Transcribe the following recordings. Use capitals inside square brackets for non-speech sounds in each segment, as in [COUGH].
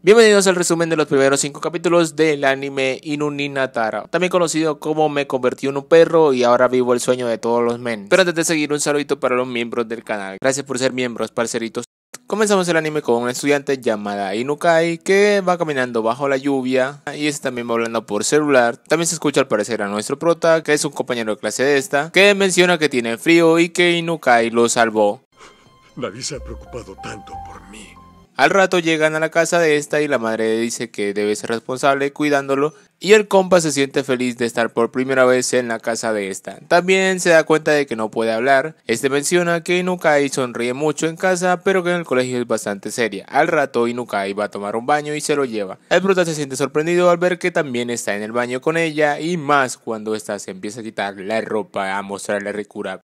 Bienvenidos al resumen de los primeros 5 capítulos del anime Inuninatara, también conocido como Me convertí en un perro y ahora vivo el sueño de todos los men. Pero antes de seguir, un saludito para los miembros del canal. Gracias por ser miembros, parceritos. Comenzamos el anime con una estudiante llamada Inukai que va caminando bajo la lluvia y está también hablando por celular. También se escucha al parecer a nuestro prota, que es un compañero de clase de esta, que menciona que tiene frío y que Inukai lo salvó. Nadie se ha preocupado tanto por mí. Al rato llegan a la casa de esta y la madre dice que debe ser responsable cuidándolo y el compa se siente feliz de estar por primera vez en la casa de esta. También se da cuenta de que no puede hablar. Este menciona que Inukai sonríe mucho en casa, pero que en el colegio es bastante seria. Al rato Inukai va a tomar un baño y se lo lleva. El prota se siente sorprendido al ver que también está en el baño con ella y más cuando esta se empieza a quitar la ropa a mostrarle ricura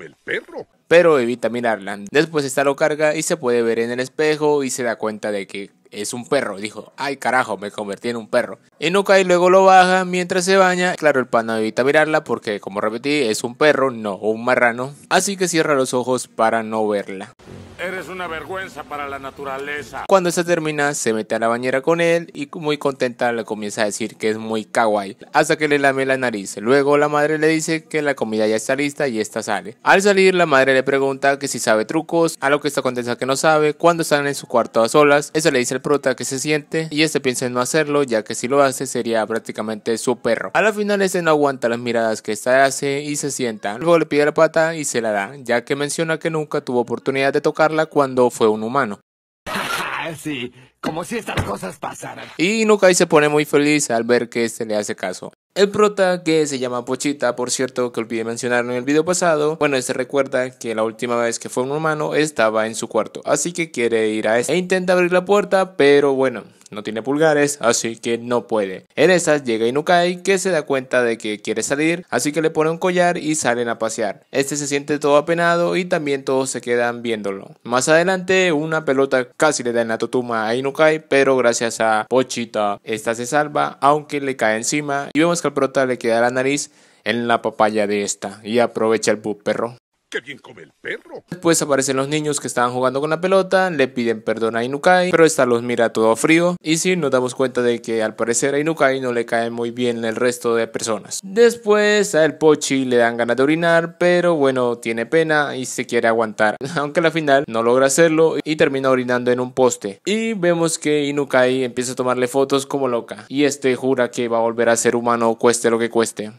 el perro! Pero evita mirarla. Después esta lo carga y se puede ver en el espejo y se da cuenta de que es un perro. Dijo, ay carajo, me convertí en un perro. Enoka y luego lo baja mientras se baña. Claro, el pana evita mirarla porque, como repetí, es un perro, no un marrano. Así que cierra los ojos para no verla. Eres una vergüenza para la naturaleza. Cuando esta termina, se mete a la bañera con él y muy contenta le comienza a decir que es muy kawaii, hasta que le lame la nariz. Luego la madre le dice que la comida ya está lista y esta sale. Al salir, la madre le pregunta que si sabe trucos, a lo que esta contenta que no sabe. Cuando están en su cuarto a solas, esta le dice al prota que se siente y este piensa en no hacerlo, ya que si lo hace sería prácticamente su perro. A la final, este no aguanta las miradas que esta hace y se sienta. Luego le pide la pata y se la da, ya que menciona que nunca tuvo oportunidad de tocar cuando fue un humano. [LAUGHS] sí, como si estas cosas pasaran. Y Nukai se pone muy feliz al ver que este le hace caso. El prota que se llama Pochita, por cierto, que olvidé mencionar en el video pasado, bueno, se este recuerda que la última vez que fue un humano estaba en su cuarto, así que quiere ir a este e intenta abrir la puerta, pero bueno, no tiene pulgares, así que no puede. En esas llega Inukai, que se da cuenta de que quiere salir, así que le pone un collar y salen a pasear. Este se siente todo apenado y también todos se quedan viéndolo. Más adelante, una pelota casi le da en la totuma a Inukai, pero gracias a Pochita, esta se salva, aunque le cae encima y vemos que prota le queda la nariz en la papaya de esta. Y aprovecha el perro. ¡Qué come el perro! Después aparecen los niños que estaban jugando con la pelota, le piden perdón a Inukai, pero esta los mira todo frío. Y sí, nos damos cuenta de que al parecer a Inukai no le cae muy bien el resto de personas. Después a el Pochi le dan ganas de orinar, pero bueno, tiene pena y se quiere aguantar. [LAUGHS] Aunque la final no logra hacerlo y termina orinando en un poste. Y vemos que Inukai empieza a tomarle fotos como loca. Y este jura que va a volver a ser humano, cueste lo que cueste.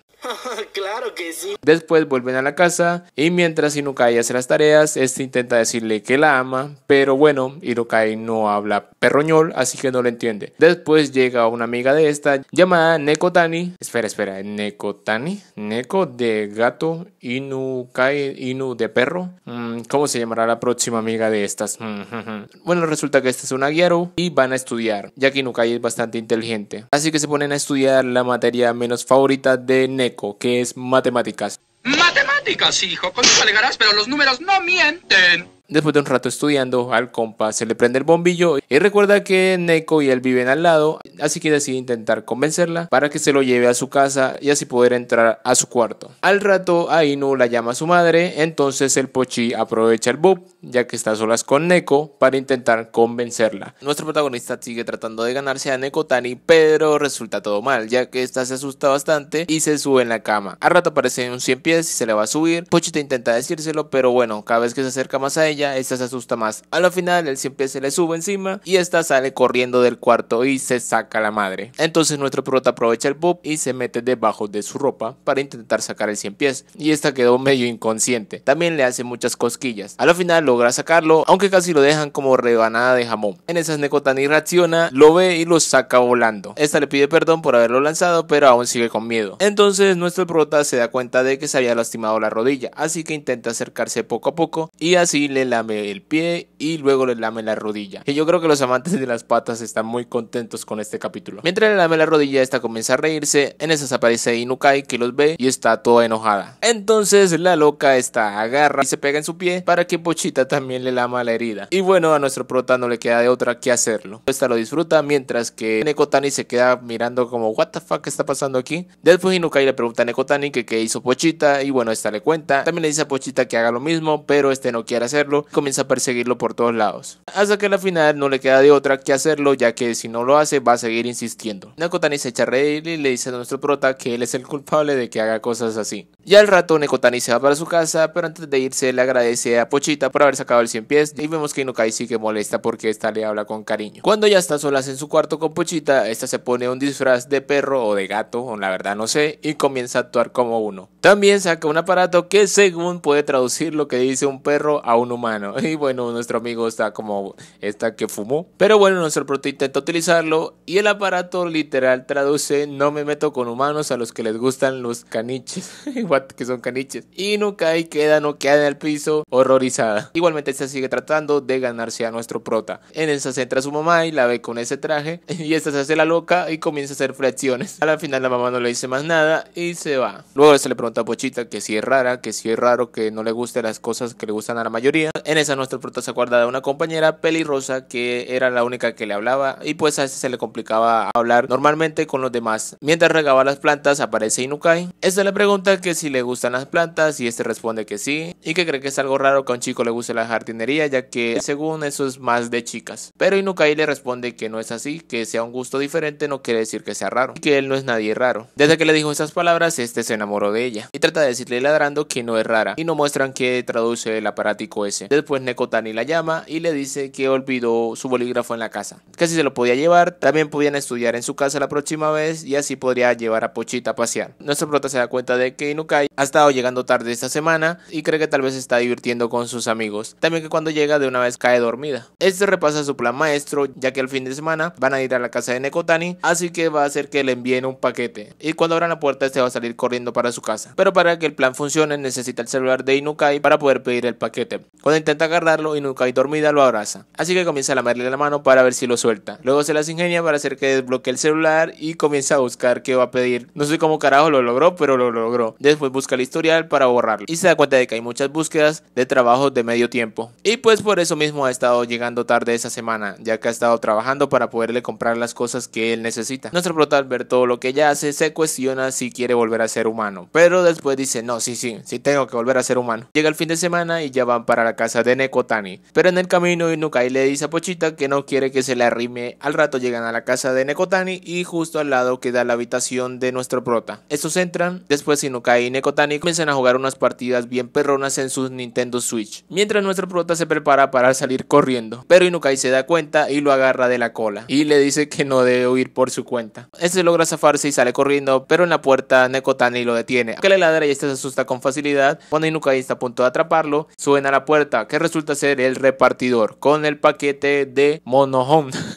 Después vuelven a la casa y mientras Inukai hace las tareas, este intenta decirle que la ama, pero bueno, Inukai no habla perroñol, así que no lo entiende. Después llega una amiga de esta llamada Nekotani. Espera, espera, Nekotani, Neko de gato, Inukai, Inu de perro. Mm, ¿Cómo se llamará la próxima amiga de estas? Mm, mm, bueno, resulta que esta es una guiaro y van a estudiar, ya que Inukai es bastante inteligente. Así que se ponen a estudiar la materia menos favorita de Neko, que es materia matemáticas. Matemáticas, hijo, con eso alegarás, pero los números no mienten. Después de un rato estudiando, al compa se le prende el bombillo y recuerda que Neko y él viven al lado, así que decide intentar convencerla para que se lo lleve a su casa y así poder entrar a su cuarto. Al rato, Ainu la llama a su madre, entonces el Pochi aprovecha el boop, ya que está a solas con Neko, para intentar convencerla. Nuestro protagonista sigue tratando de ganarse a Neko Tani, pero resulta todo mal, ya que esta se asusta bastante y se sube en la cama. Al rato aparece un 100 pies y se le va a subir. Pochi te intenta decírselo, pero bueno, cada vez que se acerca más a ella, esta se asusta más. A la final, el pies se le sube encima y esta sale corriendo del cuarto y se saca la madre. Entonces nuestro prota aprovecha el pop y se mete debajo de su ropa para intentar sacar el cien pies y esta quedó medio inconsciente. También le hace muchas cosquillas. A la final logra sacarlo, aunque casi lo dejan como rebanada de jamón. En esas Nekotani reacciona, lo ve y lo saca volando. Esta le pide perdón por haberlo lanzado, pero aún sigue con miedo. Entonces nuestro prota se da cuenta de que se había lastimado la rodilla, así que intenta acercarse poco a poco y así le lame el pie y luego le lame la rodilla. Y yo creo que los amantes de las patas están muy contentos con este capítulo. Mientras le lame la rodilla, esta comienza a reírse. En esas aparece Inukai que los ve y está toda enojada. Entonces la loca esta agarra y se pega en su pie para que Pochita también le lama la herida. Y bueno, a nuestro prota no le queda de otra que hacerlo. Esta lo disfruta mientras que Nekotani se queda mirando como what the está pasando aquí. Después Inukai le pregunta a Nekotani que qué hizo Pochita y bueno, esta le cuenta. También le dice a Pochita que haga lo mismo, pero este no quiere hacerlo comienza a perseguirlo por todos lados. Hasta que al final no le queda de otra que hacerlo, ya que si no lo hace va a seguir insistiendo. Nakotani se echa a reír y le dice a nuestro prota que él es el culpable de que haga cosas así. Ya el rato Nekotani se va para su casa, pero antes de irse le agradece a Pochita por haber sacado el 100 pies y vemos que Inukai sigue molesta porque esta le habla con cariño. Cuando ya está sola en su cuarto con Pochita, esta se pone un disfraz de perro o de gato, o la verdad no sé, y comienza a actuar como uno. También saca un aparato que según puede traducir lo que dice un perro a un humano. [LAUGHS] Y bueno, nuestro amigo está como esta que fumó. Pero bueno, nuestro prota intenta utilizarlo y el aparato literal traduce no me meto con humanos a los que les gustan los caniches. [LAUGHS] que son caniches. Y Nukai queda queda en el piso, horrorizada. Igualmente se sigue tratando de ganarse a nuestro prota. En esa se entra su mamá y la ve con ese traje. [LAUGHS] Y esta se hace la loca y comienza a hacer fracciones. A la final la mamá no le dice más nada y se va. Luego se le pregunta a Pochita que si es rara, que si es raro, que no le guste las cosas que le gustan a la mayoría. En esa nuestro prota se acuerda de una compañera pelirrosa que era la única que le hablaba y pues a ese se le complicaba hablar normalmente con los demás. Mientras regaba las plantas aparece Inukai. Esta le pregunta que si le gustan las plantas y este responde que sí y que cree que es algo raro que a un chico le guste la jardinería ya que según eso es más de chicas. Pero Inukai le responde que no es así, que sea un gusto diferente no quiere decir que sea raro, que él no es nadie raro. Desde que le dijo esas palabras, este se enamoró de ella y trata de decirle ladrando que no es rara y no muestran que traduce el aparático ese. Después Nekotani la llama y le dice que olvidó su bolígrafo en la casa, que si se lo podía llevar, también podían estudiar en su casa la próxima vez y así podría llevar a Pochita a pasear. Nuestro prota se da cuenta de que Inukai ha estado llegando tarde esta semana y cree que tal vez está divirtiendo con sus amigos. También que cuando llega de una vez cae dormida. Este repasa su plan maestro ya que el fin de semana van a ir a la casa de Nekotani, así que va a hacer que le envíen un paquete. Y cuando abran la puerta este va a salir corriendo para su casa. Pero para que el plan funcione necesita el celular de Inukai para poder pedir el paquete. Cuando intenta agarrarlo, Inukai dormida lo abraza. Así que comienza a lamerle la mano para ver si lo suelta. Luego se las ingenia para hacer que desbloquee el celular y comienza a buscar qué va a pedir. No sé cómo carajo lo logró, pero lo logró pues busca el historial para borrarlo. Y se da cuenta de que hay muchas búsquedas de trabajo de medio tiempo. Y pues por eso mismo ha estado llegando tarde esa semana, ya que ha estado trabajando para poderle comprar las cosas que él necesita. Nuestro prota al ver todo lo que ella hace se cuestiona si quiere volver a ser humano, pero después dice, no, sí, sí, sí tengo que volver a ser humano. Llega el fin de semana y ya van para la casa de Nekotani, pero en el camino Inukai le dice a Pochita que no quiere que se le arrime. Al rato llegan a la casa de Nekotani y justo al lado queda la habitación de nuestro prota. Estos entran, después Inukai y Nekotani comienzan a jugar unas partidas bien perronas en sus Nintendo Switch, mientras nuestro prota se prepara para salir corriendo, pero Inukai se da cuenta y lo agarra de la cola y le dice que no debe huir por su cuenta. Este logra zafarse y sale corriendo, pero en la puerta Nekotani lo detiene, que le ladra y este se asusta con facilidad. Cuando Inukai está a punto de atraparlo, suena a la puerta, que resulta ser el repartidor con el paquete de Monohome. [LAUGHS]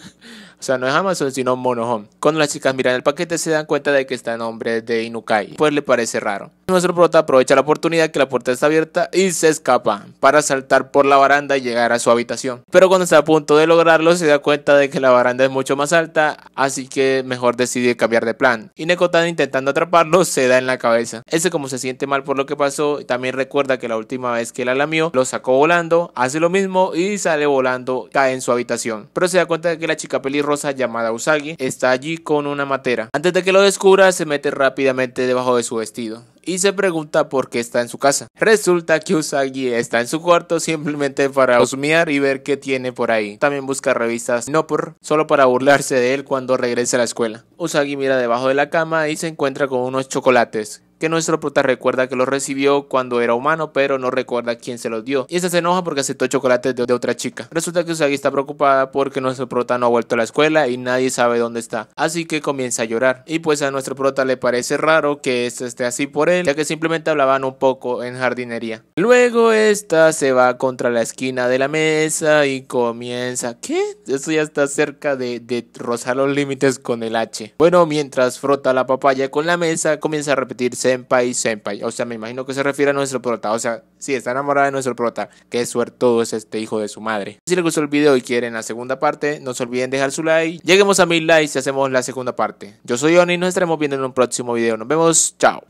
O sea, no es Amazon, sino Monohome. Cuando las chicas miran el paquete se dan cuenta de que está en nombre de Inukai, pues le parece raro. Nuestro prota aprovecha la oportunidad que la puerta está abierta y se escapa para saltar por la baranda y llegar a su habitación. Pero cuando está a punto de lograrlo se da cuenta de que la baranda es mucho más alta, así que mejor decide cambiar de plan. Y Nekotan intentando atraparlo se da en la cabeza. Ese como se siente mal por lo que pasó, también recuerda que la última vez que la lamió lo sacó volando, hace lo mismo y sale volando, cae en su habitación. Pero se da cuenta de que la chica pelirrosa llamada Usagi está allí con una matera. Antes de que lo descubra se mete rápidamente debajo de su vestido y se pregunta por qué está en su casa. Resulta que Usagi está en su cuarto simplemente para husmear y ver qué tiene por ahí. También busca revistas no por, solo para burlarse de él cuando regrese a la escuela. Usagi mira debajo de la cama y se encuentra con unos chocolates que nuestro prota recuerda que lo recibió cuando era humano, pero no recuerda quién se los dio. Y esta se enoja porque aceptó chocolates de, otra chica. Resulta que Usagi está preocupada porque nuestro prota no ha vuelto a la escuela y nadie sabe dónde está. Así que comienza a llorar. Y pues a nuestro prota le parece raro que esto esté así por él, ya que simplemente hablaban un poco en jardinería. Luego esta se va contra la esquina de la mesa y comienza. ¿Qué? Esto ya está cerca de, de rozar los límites con el H. Bueno, mientras frota la papaya con la mesa, comienza a repetirse Senpai Senpai. O sea, me imagino que se refiere a nuestro prota. O sea, sí, está enamorada de nuestro prota. Qué suerte todo es este hijo de su madre. Si les gustó el video y quieren la segunda parte, no se olviden dejar su like. Lleguemos a mil likes y hacemos la segunda parte. Yo soy Oni y nos estaremos viendo en un próximo video. Nos vemos. Chao.